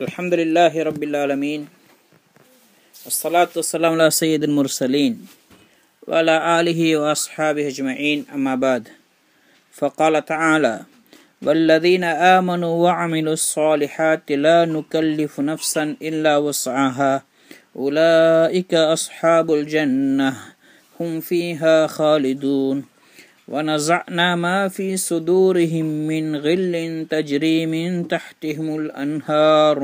الحمد لله رب العالمين والصلاة والسلام على سيد المرسلين وعلى آله وأصحابه أجمعين أما بعد فقال تعالى والذين آمنوا وعملوا الصالحات لا نكلف نفسا إلا وسعها أولئك أصحاب الجنة هم فيها خالدون ونزعنا ما في صدورهم من غل تجري من تحتهم الأنهار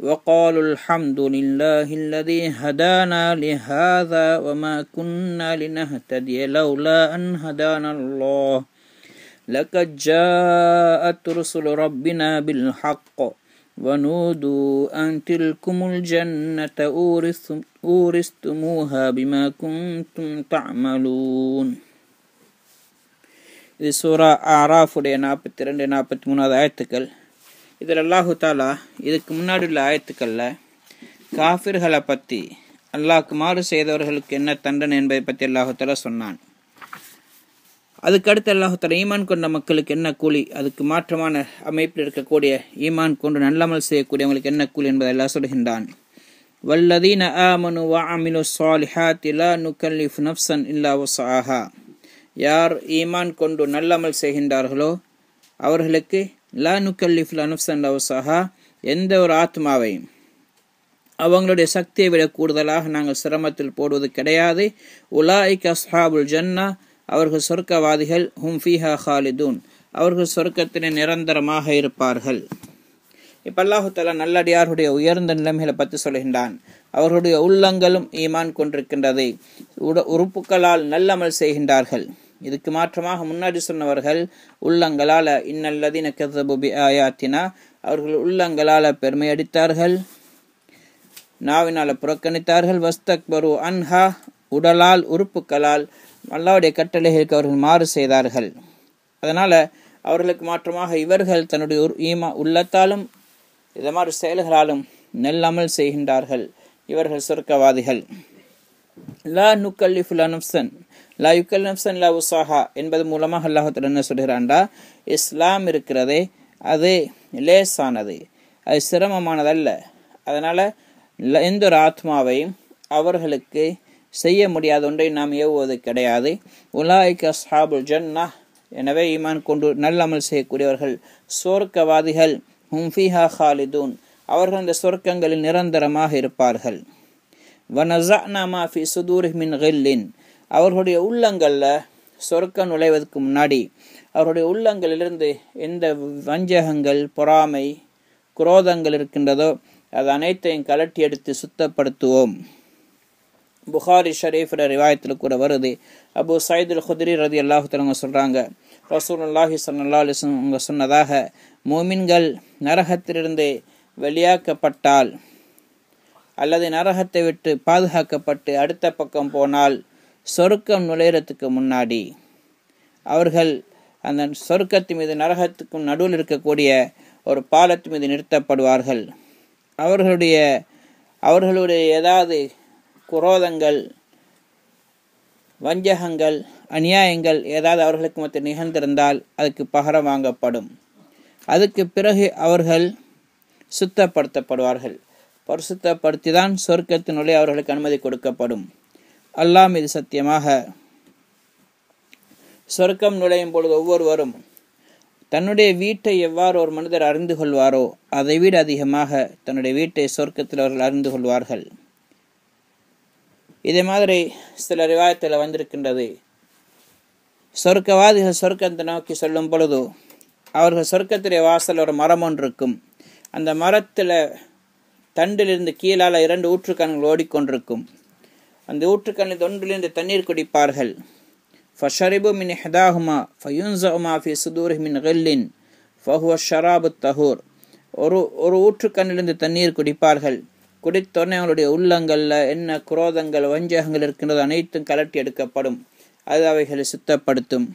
وقالوا الحمد لله الذي هدانا لهذا وما كنا لنهتدي لولا أن هدانا الله لقد جاءت رسل ربنا بالحق ونودوا أن تلكم الجنة أورثتموها بما كنتم تعملون இது சூரா ஆராஃபுடைய நாற்பத்தி ரெண்டு நாற்பத்தி மூணாவது ஆயத்துக்கள் இதில் அல்லாஹு தாலா இதுக்கு முன்னாடி உள்ள ஆயத்துக்களில் காஃபிர்களை பற்றி அல்லாஹ்க்கு மாறு செய்தவர்களுக்கு என்ன தண்டனை என்பதை பற்றி அல்லாஹு தாலா சொன்னான் அதுக்கடுத்து அல்லாஹு தாலா ஈமான் கொண்ட மக்களுக்கு என்ன கூலி அதுக்கு மாற்றமான அமைப்பில் இருக்கக்கூடிய ஈமான் கொண்டு நல்லமல் செய்யக்கூடியவங்களுக்கு என்ன கூலி என்பதை எல்லாம் சொல்கின்றான் வல்லதீன ஆமனு வா அமிலு சாலிஹா திலா நுக்கல்லிஃப் நப்சன் இல்லா ஒசாஹா யார் ஈமான் கொண்டு நல்லமல் செய்கின்றார்களோ அவர்களுக்கு லா நுக்கல்லிஃப் அனுப்சன் சஹா எந்த ஒரு ஆத்மாவையும் அவங்களுடைய சக்தியை விட கூடுதலாக நாங்கள் சிரமத்தில் போடுவது கிடையாது உலாய்க் அஸ்ஹாபுல் ஜன்னா அவர்கள் சொர்க்கவாதிகள் ஹும் ஃபீஹா ஹாலிதூன் அவர்கள் சொர்க்கத்தினை நிரந்தரமாக இருப்பார்கள் இப்போ அல்லாஹு தாலா நல்லடியாருடைய உயர்ந்த நிலைமைகளை பற்றி சொல்கின்றான் அவர்களுடைய உள்ளங்களும் ஈமான் கொண்டிருக்கின்றது உட உறுப்புகளால் நல்லமல் செய்கின்றார்கள் இதுக்கு மாற்றமாக முன்னாடி சொன்னவர்கள் உள்ளங்களால் இன்னல்லதின கதபுபி ஆயாத்தினா அவர்கள் உள்ளங்களால் பெருமை அடித்தார்கள் நாவினால் புறக்கணித்தார்கள் வஸ்தக் பரு அன்ஹா உடலால் உறுப்புகளால் அல்லாவுடைய கட்டளைகளுக்கு அவர்கள் மாறு செய்தார்கள் அதனால் அவர்களுக்கு மாற்றமாக இவர்கள் தன்னுடைய ஈமா உள்ளத்தாலும் இதை மாதிரி செயல்களாலும் நெல்லாமல் செய்கின்றார்கள் இவர்கள் சொர்க்கவாதிகள் லா நுக்கல்லிஃபுலா லா யுக்கல் நப்சன் லா உசாஹா என்பது மூலமாக அல்லாஹத்தில் என்ன சொல்கிறான்டா இஸ்லாம் இருக்கிறதே அது லேசானது அது சிரமமானதல்ல அதனால் எந்த ஒரு ஆத்மாவையும் அவர்களுக்கு செய்ய முடியாத ஒன்றை நாம் ஏவுவது கிடையாது உலாய்க்கு அஸ்ஹாபுல் ஜன்னா எனவே ஈமான் கொண்டு நல்லமல் செய்யக்கூடியவர்கள் சோர்க்கவாதிகள் ஹும்ஃபிஹா ஹாலிதூன் அவர்கள் அந்த சொர்க்கங்களில் நிரந்தரமாக இருப்பார்கள் வனசாநாமா ஃபி சுதூர்மின் ஹில்லின் அவர்களுடைய உள்ளங்களில் சொர்க்கம் நுழைவதற்கு முன்னாடி அவருடைய உள்ளங்களிலிருந்து எந்த வஞ்சகங்கள் பொறாமை குரோதங்கள் இருக்கின்றதோ அது அனைத்தையும் கலட்டி எடுத்து சுத்தப்படுத்துவோம் புகாரி ஷரீஃப் ரிவாயத்தில் கூட வருது அபு சயிதுல் ஹுதிரி ரதி அவங்க சொல்கிறாங்க ரசூல் அல்லாஹி அல்லாஹ் அவங்க சொன்னதாக மோமின்கள் நரகத்திலிருந்து வெளியாக்கப்பட்டால் அல்லது நரகத்தை விட்டு பாதுகாக்கப்பட்டு அடுத்த பக்கம் போனால் சொருக்கம் நுழையிறதுக்கு முன்னாடி அவர்கள் அந்த சொருக்கத்தின் மீது நரகத்துக்கும் நடுவில் இருக்கக்கூடிய ஒரு பாலத்து மீது நிறுத்தப்படுவார்கள் அவர்களுடைய அவர்களுடைய ஏதாவது குரோதங்கள் வஞ்சகங்கள் அநியாயங்கள் ஏதாவது அவர்களுக்கு மத்திய நிகழ்ந்திருந்தால் அதுக்கு பகரம் வாங்கப்படும் அதுக்கு பிறகு அவர்கள் சுத்தப்படுத்தப்படுவார்கள் பரிசுத்தப்படுத்தி தான் சொர்க்கத்தினுள்ளே அவர்களுக்கு அனுமதி கொடுக்கப்படும் அல்லாம் இது சத்தியமாக சொர்க்கம் நுழையும் பொழுது ஒவ்வொருவரும் தன்னுடைய வீட்டை எவ்வாறு ஒரு மனிதர் அறிந்து கொள்வாரோ அதை விட அதிகமாக தன்னுடைய வீட்டை சொர்க்கத்தில் அவர்கள் அறிந்து கொள்வார்கள் இதே மாதிரி சில ரிவாயத்தில் வந்திருக்கின்றது சொர்க்கவாதிகள் சொர்க்கத்தை நோக்கி சொல்லும் பொழுது அவர்கள் சொர்க்கத்திலே வாசல் ஒரு மரம் ஒன்று இருக்கும் அந்த மரத்தில் தண்டிலிருந்து கீழால் இரண்டு ஊற்றுக்கண்கள் ஓடிக்கொண்டிருக்கும் அந்த ஊற்றுக்கண்ணை தொண்டிலிருந்து தண்ணீர் குடிப்பார்கள் ஃபஷரிபு மின் ஹெதாஹுமா ஃபயூன்சஹுமா ஃபி சுதூர் மின் ஹெல்லின் ஃபஹுவ ஷராபு தஹூர் ஒரு ஒரு ஊற்றுக்கண்ணிலிருந்து தண்ணீர் குடிப்பார்கள் குடித்தோடனே அவங்களுடைய உள்ளங்களில் என்ன குரோதங்கள் வஞ்சகங்கள் இருக்கின்றது அனைத்தும் கலட்டி எடுக்கப்படும் அது அவைகளை சுத்தப்படுத்தும்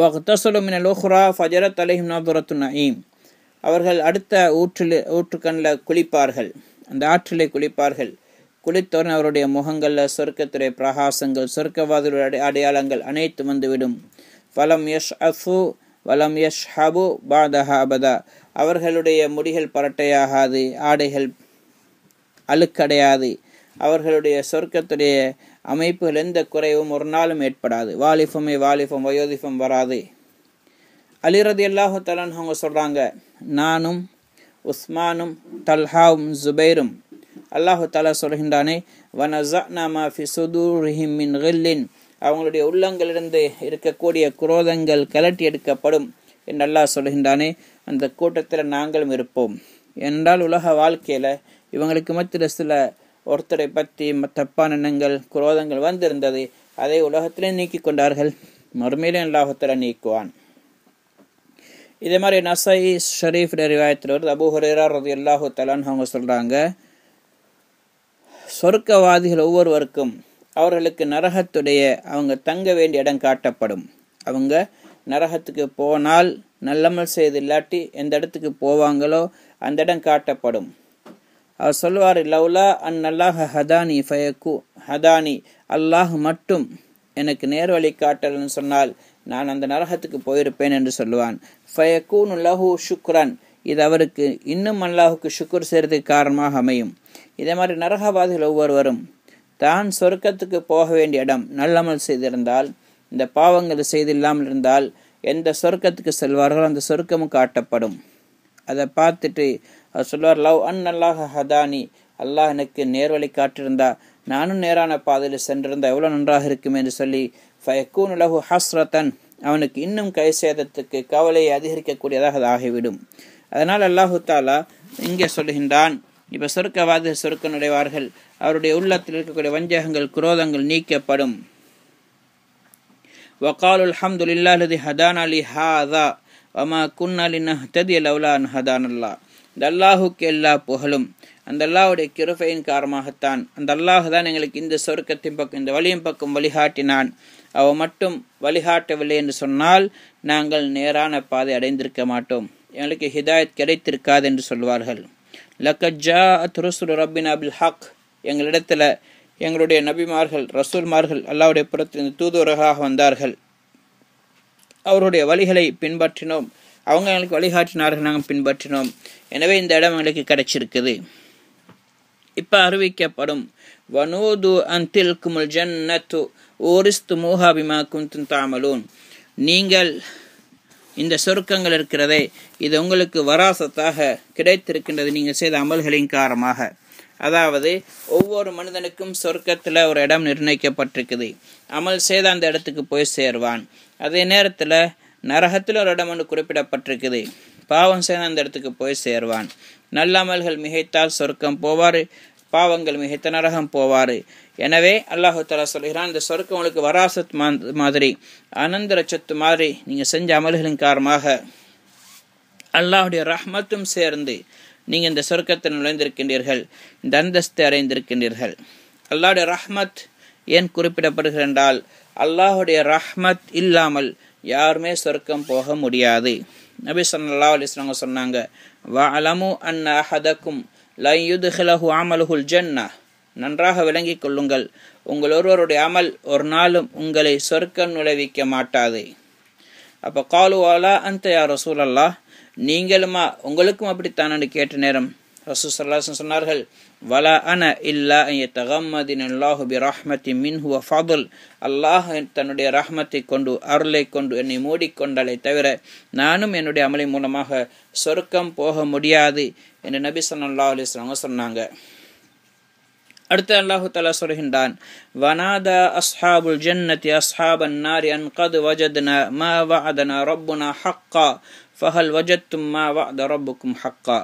வஹ்தசுலுமின் லோஹ்ரா ஃபஜரத் அலிஹிம் நபுரத்து நயீம் அவர்கள் அடுத்த ஊற்றில் ஊற்றுக்கண்ணில் குளிப்பார்கள் அந்த ஆற்றிலே குளிப்பார்கள் குளித்தோரன் அவருடைய முகங்களில் சொர்க்கத்துடைய பிரகாசங்கள் சொர்க்கவாதிகளுடைய அடையாளங்கள் அனைத்து வந்துவிடும் வலம் யஷ் அஃபு வலம் யஷ் ஹபு பாதஹாபதா அவர்களுடைய முடிகள் பரட்டையாகாது ஆடைகள் அழுக்கடையாது அவர்களுடைய சொர்க்கத்துடைய அமைப்புகள் எந்த குறைவும் ஒரு நாளும் ஏற்படாது வாலிபமே வாலிஃபம் வயோதிஃபம் வராது அலிரதி அல்லாஹு அவங்க சொல்கிறாங்க நானும் உஸ்மானும் தல்ஹாவும் ஜுபைரும் அல்லாஹு தலா சொல்கின்றானே வனசின் அவங்களுடைய உள்ளங்களிலிருந்து இருக்கக்கூடிய குரோதங்கள் கலட்டி எடுக்கப்படும் என்று அல்லாஹ் சொல்கின்றானே அந்த கூட்டத்தில் நாங்களும் இருப்போம் என்றால் உலக வாழ்க்கையில் இவங்களுக்கு மத்தியில் சில ஒருத்தரை பற்றி தப்பான எண்ணங்கள் குரோதங்கள் வந்திருந்தது அதை உலகத்திலே நீக்கி கொண்டார்கள் மறுமையிலும் அல்லாஹத்தில் நீக்குவான் இதே மாதிரி நசை ஷரீஃப் ரிவாயத்தில் வருது அபு ஹுரேரா ரது அல்லாஹு தலான்னு அவங்க சொல்கிறாங்க சொர்க்கவாதிகள் ஒவ்வொருவருக்கும் அவர்களுக்கு நரகத்துடைய அவங்க தங்க வேண்டிய இடம் காட்டப்படும் அவங்க நரகத்துக்கு போனால் நல்லமல் செய்து இல்லாட்டி எந்த இடத்துக்கு போவாங்களோ அந்த இடம் காட்டப்படும் அவர் சொல்லுவார் லவ்லா அன் அல்லாஹ் ஹதானி ஃபயக்கு ஹதானி அல்லாஹ் மட்டும் எனக்கு நேர்வழி காட்டலன்னு சொன்னால் நான் அந்த நரகத்துக்கு போயிருப்பேன் என்று சொல்லுவான் ஃபயக்கூன் லஹு ஷுக்ரன் இது அவருக்கு இன்னும் அல்லாஹுக்கு சுக்குர் செய்கிறதுக்கு காரணமாக அமையும் இதே மாதிரி நரகவாதிகள் ஒவ்வொருவரும் தான் சொர்க்கத்துக்கு போக வேண்டிய இடம் நல்லமல் செய்திருந்தால் இந்த பாவங்கள் செய்து இல்லாமல் இருந்தால் எந்த சொர்க்கத்துக்கு செல்வார்களோ அந்த சொர்க்கமும் காட்டப்படும் அதை பார்த்துட்டு அவர் சொல்வார் லவ் அன் அல்லாஹ் ஹதானி அல்லாஹ் எனக்கு நேர்வழி காட்டிருந்தா நானும் நேரான பாதையில் சென்றிருந்தா எவ்வளோ நன்றாக இருக்கும் என்று சொல்லி ஃபயக்கூன் உலகு ஹஸ்ரத்தன் அவனுக்கு இன்னும் கை சேதத்துக்கு கவலையை அதிகரிக்கக்கூடியதாக ஆகிவிடும் அதனால் அல்லாஹு தாலா இங்கே சொல்கின்றான் இப்போ சொருக்கவாத சொருக்க அவருடைய உள்ளத்தில் இருக்கக்கூடிய வஞ்சகங்கள் குரோதங்கள் நீக்கப்படும் வக்கால் அல்ஹம்துல்லா அல்லது ஹதான் அலி ஹாதா வமா குன் அலி ஹதான் அல்லா இந்த அல்லாஹுக்கு எல்லா புகழும் அந்த அல்லாஹுடைய கிருபையின் காரணமாகத்தான் அந்த அல்லாஹ் தான் எங்களுக்கு இந்த சொருக்கத்தின் பக்கம் இந்த வழியின் பக்கம் வழிகாட்டினான் அவ மட்டும் வழிகாட்டவில்லை என்று சொன்னால் நாங்கள் நேரான பாதை அடைந்திருக்க மாட்டோம் எங்களுக்கு ஹிதாயத் கிடைத்திருக்காது என்று சொல்வார்கள் லக்கஜா துருசுல் ரப்பின் அபில் ஹக் எங்களிடத்தில் எங்களுடைய நபிமார்கள் ரசூல்மார்கள் அல்லாவுடைய புறத்திலிருந்து தூதுவரகாக வந்தார்கள் அவருடைய வழிகளை பின்பற்றினோம் அவங்க எங்களுக்கு வழிகாட்டினார்கள் நாங்கள் பின்பற்றினோம் எனவே இந்த இடம் எங்களுக்கு கிடைச்சிருக்குது இப்போ அறிவிக்கப்படும் வனூது அந்தில் குமுல் ஜன்னத்து ஓரிஸ்து மூஹா பிமா குந்தும் தாமலூன் நீங்கள் இந்த சொருக்கங்கள் இருக்கிறதே இது உங்களுக்கு வராசத்தாக கிடைத்திருக்கின்றது நீங்கள் செய்த அமல்களின் காரணமாக அதாவது ஒவ்வொரு மனிதனுக்கும் சொர்க்கத்தில் ஒரு இடம் நிர்ணயிக்கப்பட்டிருக்குது அமல் செய்த அந்த இடத்துக்கு போய் சேருவான் அதே நேரத்தில் நரகத்தில் ஒரு இடம் ஒன்று குறிப்பிடப்பட்டிருக்குது பாவம் செய்த அந்த இடத்துக்கு போய் சேருவான் நல்ல அமல்கள் மிகைத்தால் சொர்க்கம் போவார் பாவங்கள் மிகைத்த நரகம் போவார் எனவே அல்லாஹு தலா சொல்கிறான் இந்த சொர்க்கம் உங்களுக்கு வராசத் மாதிரி அனந்தர சொத்து மாதிரி நீங்கள் செஞ்ச அமல்களின் காரணமாக அல்லாஹுடைய ரஹ்மத்தும் சேர்ந்து நீங்கள் இந்த சொர்க்கத்தில் நுழைந்திருக்கின்றீர்கள் இந்த அந்தஸ்தை அடைந்திருக்கின்றீர்கள் அல்லாஹுடைய ரஹ்மத் ஏன் குறிப்பிடப்படுகிற என்றால் அல்லாஹுடைய ரஹ்மத் இல்லாமல் யாருமே சொர்க்கம் போக முடியாது நபி அல்லாஹ் அலிஸ்லாங்க சொன்னாங்க வ அலமு அன் அஹதக்கும் லயுதுஹிலஹு அமலுஹுல் ஜன்னா நன்றாக விளங்கிக் கொள்ளுங்கள் உங்கள் ஒருவருடைய அமல் ஒரு நாளும் உங்களை சொர்க்க நுழைவிக்க மாட்டாது அப்போ காலுவாலா அந்த ரசூல் அல்லா நீங்களுமா உங்களுக்கும் அப்படித்தானு கேட்ட நேரம் ரசூ சொன்னார்கள் வல அன இல்லா தகம்மதினாஹு பி ரஹ்மத்தி மின்ஹுவ ஃபதுல் அல்லாஹ் தன்னுடைய ரஹ்மத்தை கொண்டு அருளை கொண்டு என்னை மூடிக்கொண்டாலே தவிர நானும் என்னுடைய அமலை மூலமாக சொருக்கம் போக முடியாது என்று நபி சொல்லா அலிஸ்லாங்க சொன்னாங்க அடுத்து அல்லாஹு தலா சொல்கின்றான் வனாத அஸ்ஹாபுல் ஜன்னதி அஸ்ஹாபன் நாரி அன் கது வஜத்னா மா வஅதனா ரப்புனா ஹக்கா ஃபஹல் வஜத்தும் மா வஅத ரப்புக்கும் ஹக்கா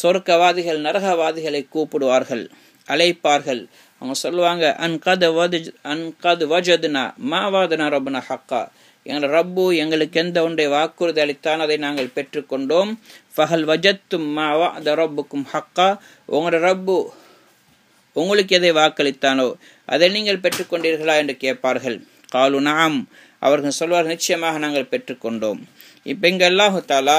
சொர்க்கவாதிகள் நரகவாதிகளை கூப்பிடுவார்கள் அழைப்பார்கள் அவங்க சொல்லுவாங்க அன்கத் வஜ் அன்கத் வஜதுனா மாவாதனா ரபுனா ஹக்கா எங்கள் ரப்பு எங்களுக்கு எந்த ஒன்றை வாக்குறுதி அளித்தான் அதை நாங்கள் பெற்றுக்கொண்டோம் ஃபஹல் வஜத்தும் மாவா அந்த ரப்புக்கும் ஹக்கா உங்களோட ரப்பு உங்களுக்கு எதை வாக்களித்தானோ அதை நீங்கள் பெற்றுக்கொண்டீர்களா என்று கேட்பார்கள் காலு நாம் அவர்கள் சொல்வார்கள் நிச்சயமாக நாங்கள் பெற்றுக்கொண்டோம் இப்போ இங்கே அல்லாஹு தாலா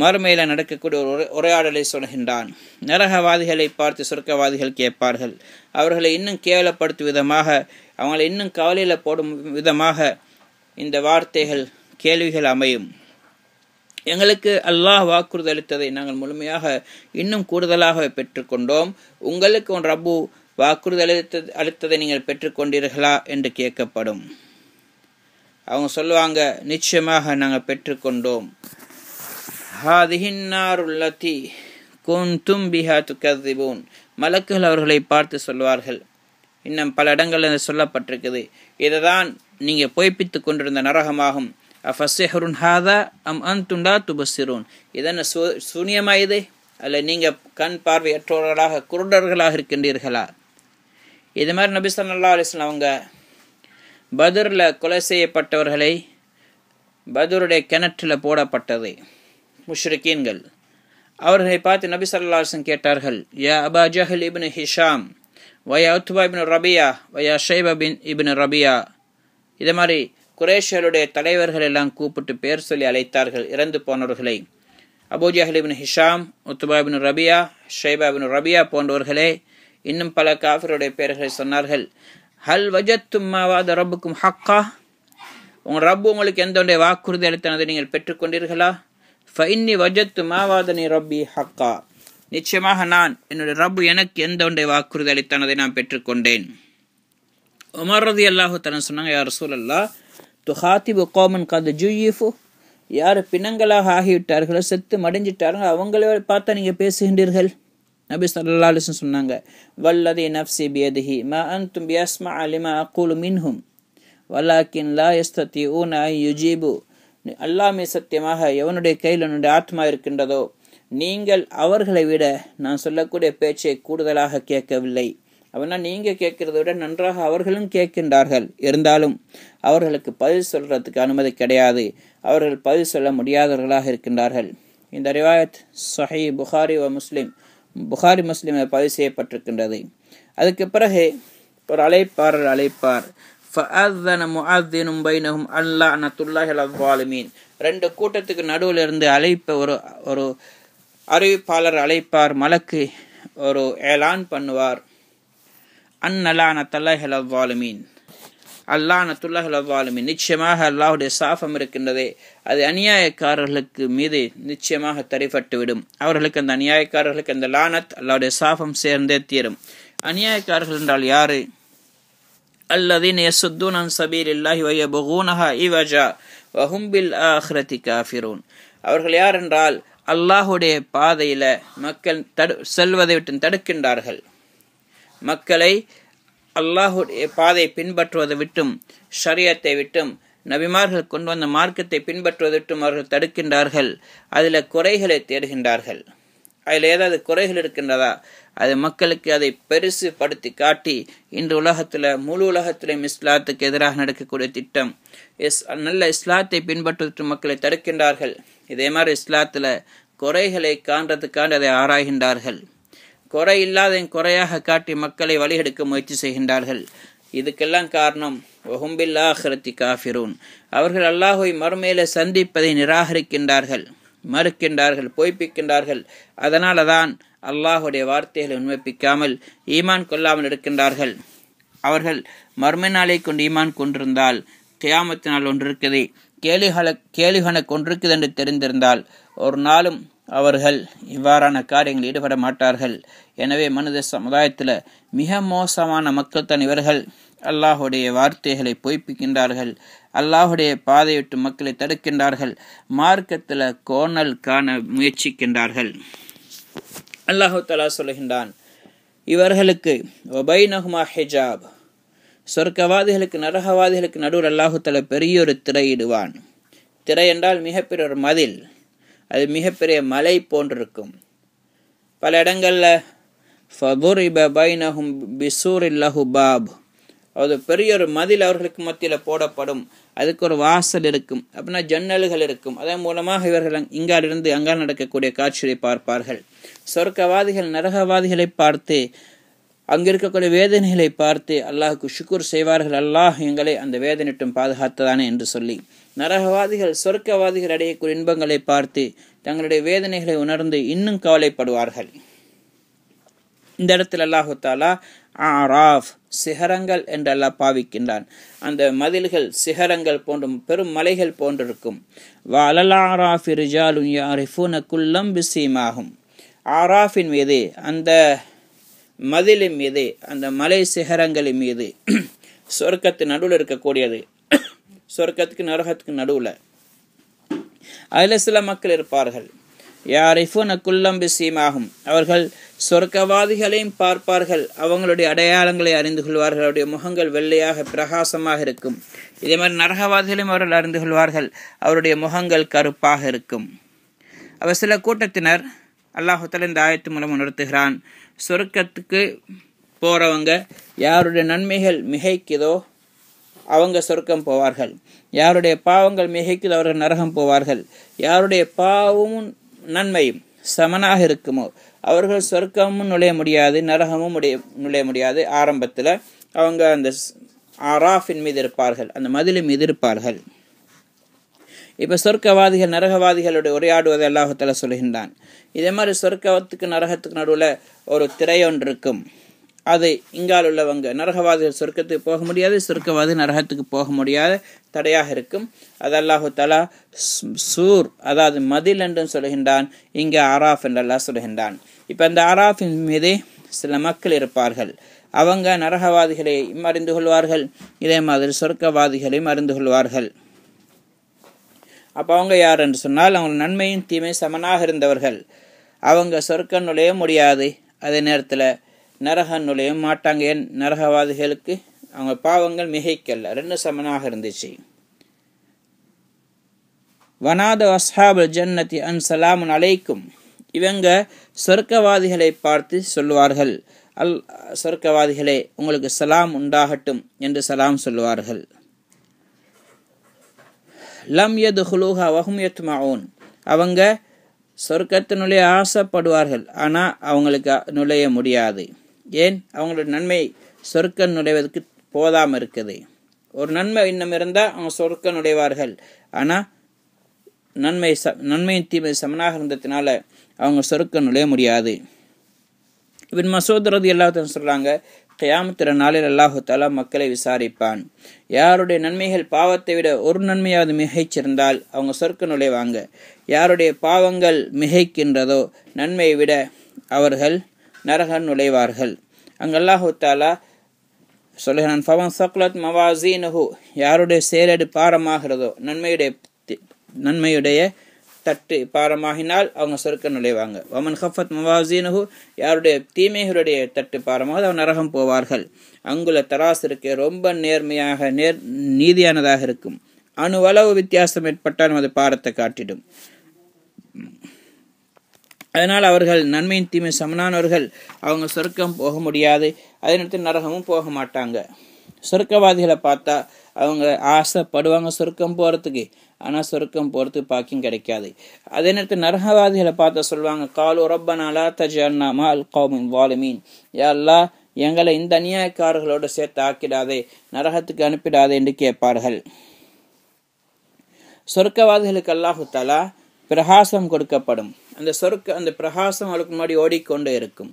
மறுமையில் நடக்கக்கூடிய ஒரு உரையாடலை சொல்கின்றான் நரகவாதிகளை பார்த்து சொர்க்கவாதிகள் கேட்பார்கள் அவர்களை இன்னும் கேவலப்படுத்தும் விதமாக அவங்களை இன்னும் கவலையில் போடும் விதமாக இந்த வார்த்தைகள் கேள்விகள் அமையும் எங்களுக்கு அல்லாஹ் வாக்குறுதளித்ததை நாங்கள் முழுமையாக இன்னும் கூடுதலாக பெற்றுக்கொண்டோம் உங்களுக்கு உன் ரப்பு அளித்த அளித்ததை நீங்கள் பெற்றுக்கொண்டீர்களா என்று கேட்கப்படும் அவங்க சொல்லுவாங்க நிச்சயமாக நாங்கள் பெற்றுக்கொண்டோம் ஹாதிஹி குந்தும் பிஹா துக்கதிபூன் மலக்குகள் அவர்களை பார்த்து சொல்வார்கள் இன்னும் பல இடங்களில் சொல்லப்பட்டிருக்குது இதை தான் நீங்கள் பொய்ப்பித்து கொண்டிருந்த நரகமாகும் அஃபஸ்ஹருன் ஹாதா அம் துண்டா துபசிரூன் இதென்ன சு சூனியமா அல்ல நீங்கள் கண் பார்வையற்றவர்களாக குருடர்களாக இருக்கின்றீர்களா இது மாதிரி நபி சல்லா அலிஸ்லாம் அவங்க பதுரில் கொலை செய்யப்பட்டவர்களை பதுருடைய கிணற்றில் போடப்பட்டது முஷ்ரிகீன்கள் அவர்களை பார்த்து நபி சல்லாஹன் கேட்டார்கள் யா அபா ஜஹல் இபின் ஹிஷாம் வயா உத்பா இபின் ரபியா வயா ஷைபா பின் இபின் ரபியா இது மாதிரி குரேஷியருடைய தலைவர்கள் எல்லாம் கூப்பிட்டு பேர் சொல்லி அழைத்தார்கள் இறந்து போனவர்களை Abu Jahl ibn Hisham Utba ibn Rabia Shaiba ibn Rabia போன்றவர்களே இன்னும் பல காஃபருடைய பெயர்களை சொன்னார்கள் ஹல் வஜத் தும்மாவாத ரப்புக்கும் ஹக்கா உங்கள் ரப்பு உங்களுக்கு எந்த வாக்குறுதி அளித்தனதை நீங்கள் பெற்றுக்கொண்டீர்களா ஃபைன்னி வஜத்து மாவாதனி ரப்பி ஹக்கா நிச்சயமாக நான் என்னுடைய ரப்பு எனக்கு எந்த ஒன்றை வாக்குறுதி அளித்தானதை நான் பெற்றுக்கொண்டேன் உமர் ரதி அல்லாஹு தன சொன்னாங்க யார் சூழல்லா துஹாத்திபு கோமன் கது ஜூயிஃபு யார் பிணங்களாக ஆகிவிட்டார்களோ செத்து மடிஞ்சிட்டார்களோ அவங்கள பார்த்தா நீங்கள் பேசுகின்றீர்கள் நபி சல்லா அலிஸ்னு சொன்னாங்க வல்லதி நஃப்சி பியதிஹி ம அன்தும் பியஸ்மா அலிமா அக்கூலு மின்ஹும் வலாக்கின் லா எஸ்தத்தி ஊன் யுஜீபு அல்லாமே சத்தியமாக எவனுடைய கையில் என்னுடைய ஆத்மா இருக்கின்றதோ நீங்கள் அவர்களை விட நான் சொல்லக்கூடிய பேச்சை கூடுதலாக கேட்கவில்லை அப்படின்னா நீங்கள் கேட்கிறத விட நன்றாக அவர்களும் கேட்கின்றார்கள் இருந்தாலும் அவர்களுக்கு பதில் சொல்கிறதுக்கு அனுமதி கிடையாது அவர்கள் பதில் சொல்ல முடியாதவர்களாக இருக்கின்றார்கள் இந்த ரிவாயத் சஹி புகாரி வ முஸ்லீம் புகாரி முஸ்லீமில் பதிவு செய்யப்பட்டிருக்கின்றது அதுக்கு பிறகு ஒரு அழைப்பாரர் அழைப்பார் ஃபஅதன முஅத்தினும் பைனஹும் அல்லாஹ் நத்துல்லாஹில் அவ்வாலுமீன் ரெண்டு கூட்டத்துக்கு நடுவில் இருந்து அழைப்ப ஒரு ஒரு அறிவிப்பாளர் அழைப்பார் மலக்கு ஒரு ஏலான் பண்ணுவார் அன் அன்னலா நத்தல்லாஹில் வாலுமீன் அல்லா நத்துல்லாஹில் வாலுமீன் நிச்சயமாக அல்லாஹுடைய சாஃபம் இருக்கின்றதே அது அநியாயக்காரர்களுக்கு மீது நிச்சயமாக தரிப்பட்டு விடும் அவர்களுக்கு அந்த அநியாயக்காரர்களுக்கு அந்த லானத் அல்லாவுடைய சாஃபம் சேர்ந்தே தீரும் அநியாயக்காரர்கள் என்றால் யாரு الذين يصدون عن سبيل الله ويبغونها إوجا وهم بالآخرة كافرون அவர்கள் யார் என்றால் அல்லாஹுடைய பாதையில் மக்கள் தடு செல்வதை விட்டு தடுக்கின்றார்கள் மக்களை அல்லாஹுடைய பாதையை பின்பற்றுவதை விட்டும் ஷரியத்தை விட்டும் நபிமார்கள் கொண்டு வந்த மார்க்கத்தை பின்பற்றுவதை விட்டும் அவர்கள் தடுக்கின்றார்கள் அதில் குறைகளை தேடுகின்றார்கள் அதில் ஏதாவது குறைகள் இருக்கின்றதா அது மக்களுக்கு அதை பெருசு படுத்தி காட்டி இன்று உலகத்தில் முழு உலகத்திலும் இஸ்லாத்துக்கு எதிராக நடக்கக்கூடிய திட்டம் இஸ் நல்ல இஸ்லாத்தை பின்பற்றுவதற்கு மக்களை தடுக்கின்றார்கள் இதே மாதிரி இஸ்லாத்தில் குறைகளை காண்றதுக்காண்டு அதை ஆராய்கின்றார்கள் குறை இல்லாத குறையாக காட்டி மக்களை வழிகெடுக்க முயற்சி செய்கின்றார்கள் இதுக்கெல்லாம் காரணம் ஒஹும்பில் ஆஹரத்தி காஃபிரூன் அவர்கள் அல்லாஹுவை மறுமையில சந்திப்பதை நிராகரிக்கின்றார்கள் மறுக்கின்றார்கள் பொய்ப்பிக்கின்றார்கள் அதனால தான் அல்லாஹுடைய வார்த்தைகளை உண்மைப்பிக்காமல் ஈமான் கொள்ளாமல் இருக்கின்றார்கள் அவர்கள் மர்ம நாளை கொண்டு ஈமான் கொண்டிருந்தால் கியாமத்து நாள் ஒன்று இருக்குது கேலிகல கேலிகணக்கு என்று தெரிந்திருந்தால் ஒரு நாளும் அவர்கள் இவ்வாறான காரியங்களில் ஈடுபட மாட்டார்கள் எனவே மனித சமுதாயத்தில் மிக மோசமான மக்கள் தான் இவர்கள் அல்லாஹுடைய வார்த்தைகளை பொய்ப்பிக்கின்றார்கள் அல்லாஹுடைய பாதையிட்டு மக்களை தடுக்கின்றார்கள் மார்க்கத்தில் கோணல் காண முயற்சிக்கின்றார்கள் அல்லாஹு தலா இவர்களுக்கு இவர்களுக்கு ஒபைனஹுமா ஹிஜாப் சொர்க்கவாதிகளுக்கு நரகவாதிகளுக்கு நடுவில் அல்லாஹு தலா பெரிய ஒரு திரையிடுவான் திரை என்றால் மிகப்பெரிய ஒரு மதில் அது மிகப்பெரிய மலை போன்றிருக்கும் பல இடங்களில் ஃபதுர் இப நகும் பிசூர் இல்லஹு பாப் அது பெரிய ஒரு மதில் அவர்களுக்கு மத்தியில் போடப்படும் அதுக்கு ஒரு வாசல் இருக்கும் அப்படின்னா ஜன்னல்கள் இருக்கும் அதன் மூலமாக இவர்கள் இங்காலிருந்து அங்கால் நடக்கக்கூடிய காட்சிகளை பார்ப்பார்கள் சொர்க்கவாதிகள் நரகவாதிகளை பார்த்து அங்கு இருக்கக்கூடிய வேதனைகளை பார்த்து அல்லாஹுக்கு சுக்குர் செய்வார்கள் அல்லாஹ் எங்களை அந்த வேதனையிட்டும் பாதுகாத்ததானே என்று சொல்லி நரகவாதிகள் சொர்க்கவாதிகள் அடையக்கூடிய இன்பங்களை பார்த்து தங்களுடைய வேதனைகளை உணர்ந்து இன்னும் கவலைப்படுவார்கள் இந்த இடத்துல அல்லாஹு தாலா ஆராஃப் சிகரங்கள் என்றெல்லாம் பாவிக்கின்றான் அந்த மதில்கள் சிகரங்கள் போன்றும் பெரும் மலைகள் போன்றிருக்கும் வலலாராஃப் இருஜாலும் குள்ளம் குல்லம் பிசீமாகும் ஆராஃபின் மீது அந்த மதிலின் மீது அந்த மலை சிகரங்களின் மீது சொர்க்கத்து நடுவில் இருக்கக்கூடியது சொர்க்கத்துக்கு நரகத்துக்கு நடுவில் அதில் சில மக்கள் இருப்பார்கள் யாரிஃபுன குல்லம் பிசீமாகும் அவர்கள் சொர்க்கவாதிகளையும் பார்ப்பார்கள் அவங்களுடைய அடையாளங்களை அறிந்து கொள்வார்கள் அவருடைய முகங்கள் வெள்ளையாக பிரகாசமாக இருக்கும் இதே மாதிரி நரகவாதிகளையும் அவர்கள் அறிந்து கொள்வார்கள் அவருடைய முகங்கள் கருப்பாக இருக்கும் அவர் சில கூட்டத்தினர் அல்லாஹுத்தல இந்த ஆயத்து மூலம் உணர்த்துகிறான் சொர்க்கத்துக்கு போகிறவங்க யாருடைய நன்மைகள் மிகைக்குதோ அவங்க சொர்க்கம் போவார்கள் யாருடைய பாவங்கள் மிகைக்குதோ அவர்கள் நரகம் போவார்கள் யாருடைய பாவமும் நன்மையும் சமனாக இருக்குமோ அவர்கள் சொர்க்கமும் நுழைய முடியாது நரகமும் முடிய நுழைய முடியாது ஆரம்பத்தில் அவங்க அந்த ஆராஃபின் மீது இருப்பார்கள் அந்த மதிலின் மீது இருப்பார்கள் இப்போ சொர்க்கவாதிகள் நரகவாதிகளுடைய உரையாடுவதை அல்லாஹத்தில் சொல்கின்றான் இதே மாதிரி சொர்க்கத்துக்கு நரகத்துக்கு நடுவில் ஒரு திரையொன்று இருக்கும் அதை இங்கால் உள்ளவங்க நரகவாதிகள் சொர்க்கத்துக்கு போக முடியாது சொர்க்கவாதி நரகத்துக்கு போக முடியாத தடையாக இருக்கும் அது அல்லாஹு தலா சூர் அதாவது மதில் என்றும் சொல்கின்றான் இங்கே ஆராஃப் என்றெல்லாம் சொல்கின்றான் இப்போ அந்த ஆராஃபின் மீதே சில மக்கள் இருப்பார்கள் அவங்க நரகவாதிகளை அறிந்து கொள்வார்கள் இதே மாதிரி சொர்க்கவாதிகளையும் அறிந்து கொள்வார்கள் அப்போ அவங்க யார் என்று சொன்னால் அவங்க நன்மையும் தீமை சமனாக இருந்தவர்கள் அவங்க சொர்க்கம் நுழைய முடியாது அதே நேரத்தில் நரக நுழைய மாட்டாங்க ஏன் நரகவாதிகளுக்கு அவங்க பாவங்கள் மிகைக்கல்ல ரெண்டு சமனாக இருந்துச்சு வனாத அஸ்ஹாபல் ஜன்னதி அன் சலாமுன் அலைக்கும் இவங்க சொர்க்கவாதிகளை பார்த்து சொல்லுவார்கள் அல் சொர்க்கவாதிகளே உங்களுக்கு சலாம் உண்டாகட்டும் என்று சலாம் சொல்லுவார்கள் லம் எது ஹுலூஹா வஹும் எத்மாவோன் அவங்க சொர்க்கத்தினுடைய ஆசைப்படுவார்கள் ஆனால் அவங்களுக்கு நுழைய முடியாது ஏன் அவங்களோட நன்மை சொர்க்கம் நுழைவதற்கு போதாமல் இருக்குது ஒரு நன்மை இன்னும் இருந்தால் அவங்க சொருக்க நுழைவார்கள் ஆனால் நன்மை ச நன்மையின் தீமை சமனாக இருந்ததுனால அவங்க சொருக்க நுழைய முடியாது இவன் மசோதரது எல்லாத்தையும் சொல்கிறாங்க கயாமத்திர நாளில் அல்லாஹால மக்களை விசாரிப்பான் யாருடைய நன்மைகள் பாவத்தை விட ஒரு நன்மையாவது மிகைச்சிருந்தால் அவங்க சொர்க்க நுழைவாங்க யாருடைய பாவங்கள் மிகைக்கின்றதோ நன்மையை விட அவர்கள் நரகன் நுழைவார்கள் அங்கு அல்லாஹு தாலா சொல்லுகிறான் ஃபவன் சக்லத் மவாசீனஹு யாருடைய சேரடு பாரமாகிறதோ நன்மையுடைய நன்மையுடைய தட்டு பாரமாகினால் அவங்க சொருக்க நுழைவாங்க வமன் ஹஃபத் மவாசீனஹு யாருடைய தீமைகளுடைய தட்டு பாரமாக அவன் நரகம் போவார்கள் அங்குள்ள தராசு இருக்க ரொம்ப நேர்மையாக நேர் நீதியானதாக இருக்கும் அணுவளவு வித்தியாசம் ஏற்பட்டால் நமது பாரத்தை காட்டிடும் அதனால் அவர்கள் நன்மையின் தீமை சமனானவர்கள் அவங்க சொர்க்கம் போக முடியாது அதே நேரத்தில் நரகமும் போக மாட்டாங்க சொர்க்கவாதிகளை பார்த்தா அவங்க ஆசைப்படுவாங்க சொர்க்கம் போகிறதுக்கு ஆனால் சொர்க்கம் போகிறதுக்கு பாக்கியம் கிடைக்காது அதே நேரத்தில் நரகவாதிகளை பார்த்தா சொல்லுவாங்க கால் உரப்ப நாளா மால் கோமின் வாலுமீன் யாரெல்லா எங்களை இந்த அநியாயக்காரர்களோடு சேர்த்து ஆக்கிடாதே நரகத்துக்கு அனுப்பிடாதே என்று கேட்பார்கள் சொர்க்கவாதிகளுக்கு அல்லாஹு தலா பிரகாசம் கொடுக்கப்படும் அந்த சொர்க்க அந்த பிரகாசம் அவளுக்கு முன்னாடி ஓடிக்கொண்டே இருக்கும்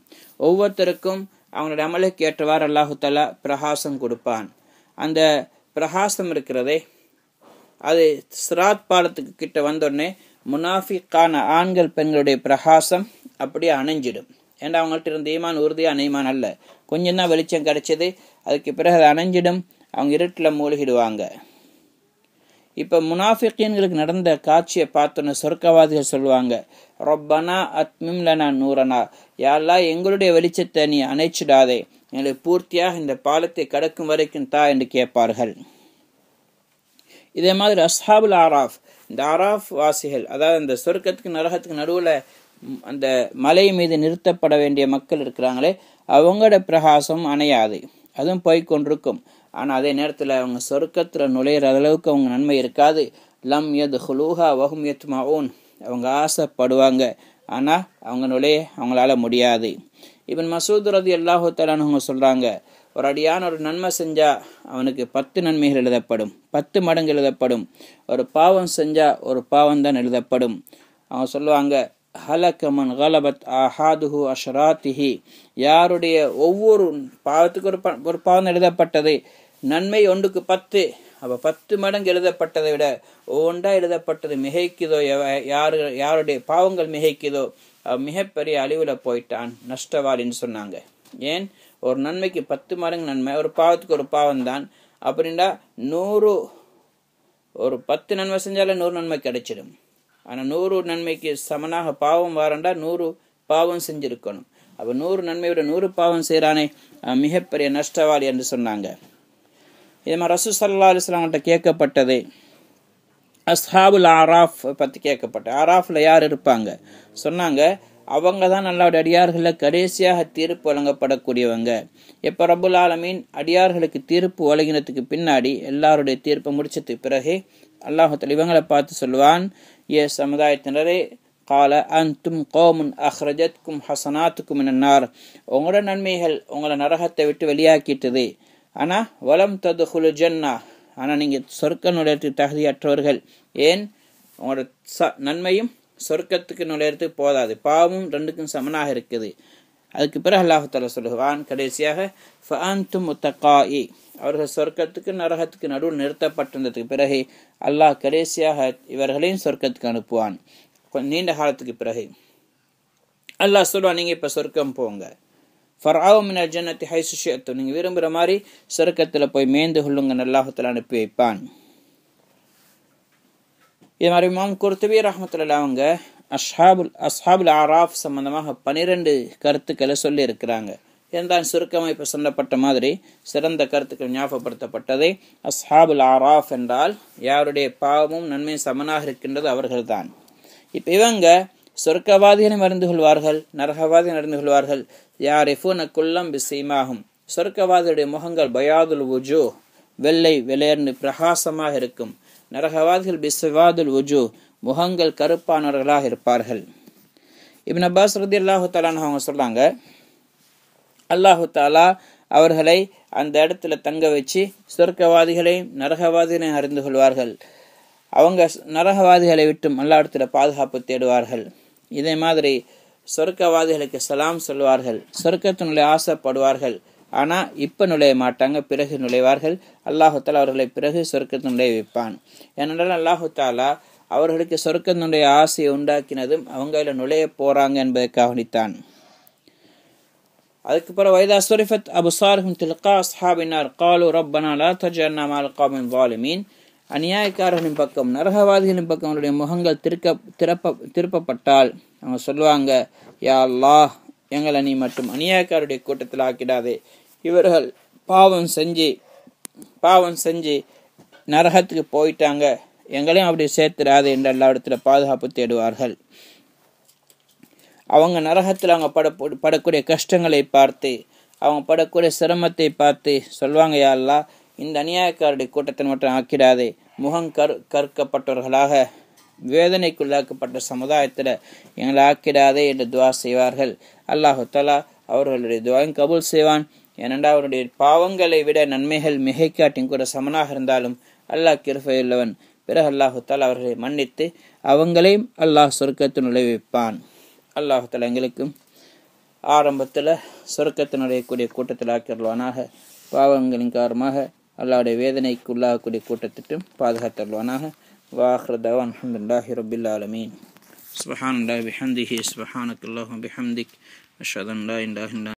ஒவ்வொருத்தருக்கும் அவங்களோட அமலுக்கு ஏற்றவாறு தலா பிரகாசம் கொடுப்பான் அந்த பிரகாசம் இருக்கிறதே அது சிராத் பாலத்துக்கு கிட்ட வந்தோடனே முனாஃபிக்கான ஆண்கள் பெண்களுடைய பிரகாசம் அப்படியே அணைஞ்சிடும் ஏன்னா அவங்கள்ட்ட இருந்த ஈமான் உறுதியாக ஈமான் அல்ல கொஞ்சம் தான் வெளிச்சம் கிடைச்சது அதுக்கு பிறகு அது அணைஞ்சிடும் அவங்க இருட்டில் மூழ்கிடுவாங்க இப்போ முனாஃபிக்கின்களுக்கு நடந்த காட்சியை பார்த்தோன்னு சொர்க்கவாதிகள் சொல்லுவாங்க ரொப்பனா அத்மிம்லனா நூறனா யாரெல்லாம் எங்களுடைய வெளிச்சத்தை நீ அணைச்சிடாதே எங்களுக்கு பூர்த்தியாக இந்த பாலத்தை கடக்கும் வரைக்கும் தா என்று கேட்பார்கள் இதே மாதிரி அஸ்ஹாபுல் ஆராஃப் இந்த ஆராஃப் வாசிகள் அதாவது அந்த சொர்க்கத்துக்கு நரகத்துக்கு நடுவில் அந்த மலை மீது நிறுத்தப்பட வேண்டிய மக்கள் இருக்கிறாங்களே அவங்களோட பிரகாசம் அணையாது அதுவும் போய்கொண்டிருக்கும் ஆனால் அதே நேரத்தில் அவங்க சொர்க்கத்தில் நுழையிற அளவுக்கு அவங்க நன்மை இருக்காது லம் எத் ஹுலூஹா வஹும் எத் மவுன் அவங்க ஆசைப்படுவாங்க ஆனால் அவங்க நுழைய அவங்களால முடியாது இவன் மசூது ரது அல்லாஹு அவங்க சொல்கிறாங்க ஒரு அடியான ஒரு நன்மை செஞ்சால் அவனுக்கு பத்து நன்மைகள் எழுதப்படும் பத்து மடங்கு எழுதப்படும் ஒரு பாவம் செஞ்சால் ஒரு பாவம் தான் எழுதப்படும் அவங்க சொல்லுவாங்க ஹலகமன் ஹலபத் அஹாதுஹு அஷராத்திஹி யாருடைய ஒவ்வொரு பாவத்துக்கு ஒரு ப ஒரு பாவம் எழுதப்பட்டது நன்மை ஒன்றுக்கு பத்து அப்ப பத்து மடங்கு எழுதப்பட்டதை விட ஒவ்வொன்றா எழுதப்பட்டது மிகைக்குதோ யாரு யாருடைய பாவங்கள் மிகைக்குதோ மிகப்பெரிய அழிவில் போயிட்டான் நஷ்டவாளின்னு சொன்னாங்க ஏன் ஒரு நன்மைக்கு பத்து மடங்கு நன்மை ஒரு பாவத்துக்கு ஒரு பாவம் தான் அப்படின்னா நூறு ஒரு பத்து நன்மை செஞ்சாலே நூறு நன்மை கிடைச்சிடும் ஆனால் நூறு நன்மைக்கு சமனாக பாவம் வரண்டா நூறு பாவம் செஞ்சிருக்கணும் அப்போ நூறு நன்மையோட நூறு பாவம் செய்கிறானே மிகப்பெரிய நஷ்டவாளி என்று சொன்னாங்க இது மாதிரி ரசூ சல்லா அலுவலாம்கிட்ட கேட்கப்பட்டது அஸ்ஹாபுல் ஆராஃப் பற்றி கேட்கப்பட்ட ஆராஃபில் யார் இருப்பாங்க சொன்னாங்க அவங்க தான் நல்லாவுடைய அடியார்களில் கடைசியாக தீர்ப்பு வழங்கப்படக்கூடியவங்க எப்போ ரபுல் ஆலமீன் அடியார்களுக்கு தீர்ப்பு வழங்கினத்துக்கு பின்னாடி எல்லாருடைய தீர்ப்பை முடிச்சதுக்கு பிறகு அல்லாஹத்தில் இவங்களை பார்த்து சொல்லுவான் ஏ சமுதாயத்தினரே கால அன்தும் கோமுன் அஹ்ரஜத்கும் ஹசனாத்துக்கும் என்னார் உங்களோட நன்மைகள் உங்களை நரகத்தை விட்டு வெளியாக்கிட்டது ஆனால் வலம் ததுகுலு ஜன்னா ஆனால் நீங்கள் சொர்க்க நுழையத்துக்கு தகுதியற்றவர்கள் ஏன் உங்களோட ச நன்மையும் சொர்க்கத்துக்கு நுழையறதுக்கு போதாது பாவமும் ரெண்டுக்கும் சமனாக இருக்குது அதுக்கு பிறகு அல்லாஹால சொல்லுவான் கடைசியாக ஃபஅன்து முத்தகாயி அவர்கள் சொர்க்கத்துக்கு நரகத்துக்கு நடுவில் நிறுத்தப்பட்டிருந்ததுக்கு பிறகு அல்லாஹ் கடைசியாக இவர்களையும் சொர்க்கத்துக்கு அனுப்புவான் நீண்ட காலத்துக்கு பிறகு அல்லாஹ் சொல்லுவான் நீங்கள் இப்போ சொர்க்கம் போங்க ஃபர்ஆவும் மினல் ஜன்னத்தி ஹைசு ஷியத்தும் நீங்கள் விரும்புகிற மாதிரி சுருக்கத்தில் போய் மேய்ந்து கொள்ளுங்க நல்லாஹத்தில் அனுப்பி வைப்பான் இது மாதிரி மாம் குர்த்துபி ரஹமத்துல்லா அவங்க அஷாபுல் அஸ்ஹாபுல் ஆராஃப் சம்மந்தமாக பனிரெண்டு கருத்துக்களை சொல்லியிருக்கிறாங்க இருந்தால் சுருக்கமாக இப்போ சொல்லப்பட்ட மாதிரி சிறந்த கருத்துக்கள் ஞாபகப்படுத்தப்பட்டதை அஸ்ஹாபுல் ஆராஃப் என்றால் யாருடைய பாவமும் நன்மையும் சமனாக இருக்கின்றது அவர்கள்தான் இப்போ இவங்க சொர்க்கவாதிகளை மறந்து கொள்வார்கள் நரகவாதி நடந்து கொள்வார்கள் யார் எஃபூன குல்லம் பிசீமாகும் சொர்க்கவாதியுடைய முகங்கள் பயாதுல் உஜு வெள்ளை வெளையர்னு பிரகாசமாக இருக்கும் நரகவாதிகள் பிஸ்வாதுல் உஜு முகங்கள் கருப்பானவர்களாக இருப்பார்கள் இப்ப அப்பாஸ் ரதி அல்லாஹு தாலான்னு அவங்க சொல்கிறாங்க அல்லாஹு தாலா அவர்களை அந்த இடத்துல தங்க வச்சு சொர்க்கவாதிகளையும் நரகவாதிகளையும் அறிந்து கொள்வார்கள் அவங்க நரகவாதிகளை விட்டு எல்லா இடத்துல பாதுகாப்பு தேடுவார்கள் இதே மாதிரி சொர்க்கவாதிகளுக்கு சலாம் சொல்வார்கள் நுழைய ஆசைப்படுவார்கள் ஆனால் இப்போ நுழைய மாட்டாங்க பிறகு நுழைவார்கள் அல்லாஹுத்தால் அவர்களை பிறகு நுழைய வைப்பான் ஏனென்றால் அல்லாஹுத்தாலா அவர்களுக்கு சொர்க்கத்தினுடைய ஆசையை உண்டாக்கினதும் அவங்க அதில் நுழைய போகிறாங்க என்பதற்காகத்தான் அதுக்கு பிறகு வைதா சுரிஃபத் அபுசார்ஹும் தில்கா அஸ்ஹாபினார் காலு ரப்பனா லா தஜர்னா மால் காமின் வாலுமீன் அநியாயக்காரர்களின் பக்கம் நரகவாதிகளின் பக்கம் அவருடைய முகங்கள் திருக்க திறப்ப திருப்பப்பட்டால் அவங்க சொல்லுவாங்க யா லா எங்களை நீ மட்டும் அநியாயக்காருடைய கூட்டத்தில் ஆக்கிடாதே இவர்கள் பாவம் செஞ்சு பாவம் செஞ்சு நரகத்துக்கு போயிட்டாங்க எங்களையும் அப்படி சேர்த்துடாது என்று எல்லா இடத்துல பாதுகாப்பு தேடுவார்கள் அவங்க நரகத்தில் அவங்க பட படக்கூடிய கஷ்டங்களை பார்த்து அவங்க படக்கூடிய சிரமத்தை பார்த்து சொல்லுவாங்க யாரெல்லாம் இந்த அநியாயக்காரருடைய கூட்டத்தை மட்டும் ஆக்கிடாதே முகங்கரு கற்கப்பட்டவர்களாக வேதனைக்குள்ளாக்கப்பட்ட சமுதாயத்தில் எங்களை ஆக்கிடாதே என்று துவா செய்வார்கள் அல்லாஹு தலா அவர்களுடைய துவாயும் கபூல் செய்வான் ஏனென்றால் அவருடைய பாவங்களை விட நன்மைகள் மிகைக்காட்டின் கூட சமனாக இருந்தாலும் அல்லாஹ் கிருஃபையுள்ளவன் பிறகு அல்லாஹுத்தால் அவர்களை மன்னித்து அவங்களையும் அல்லாஹ் சொர்க்கத்தில் நுழைவிப்பான் தலா எங்களுக்கும் ஆரம்பத்தில் சொர்க்கத்தில் நுழையக்கூடிய கூட்டத்தில் ஆக்கிடுவானாக பாவங்களின் காரணமாக அல்லாவுடைய வேதனைக்கு உள்ளாகக்கூடிய கூட்டத்திட்டு பாதுகாத்தருள்வானாக வாஹ்ரதாவா அஹமதுல்லாஹி ரபில் ஆலமீன் சுபஹான் பிஹந்திஹி சுபஹானக் அல்லாஹும் அஷதன்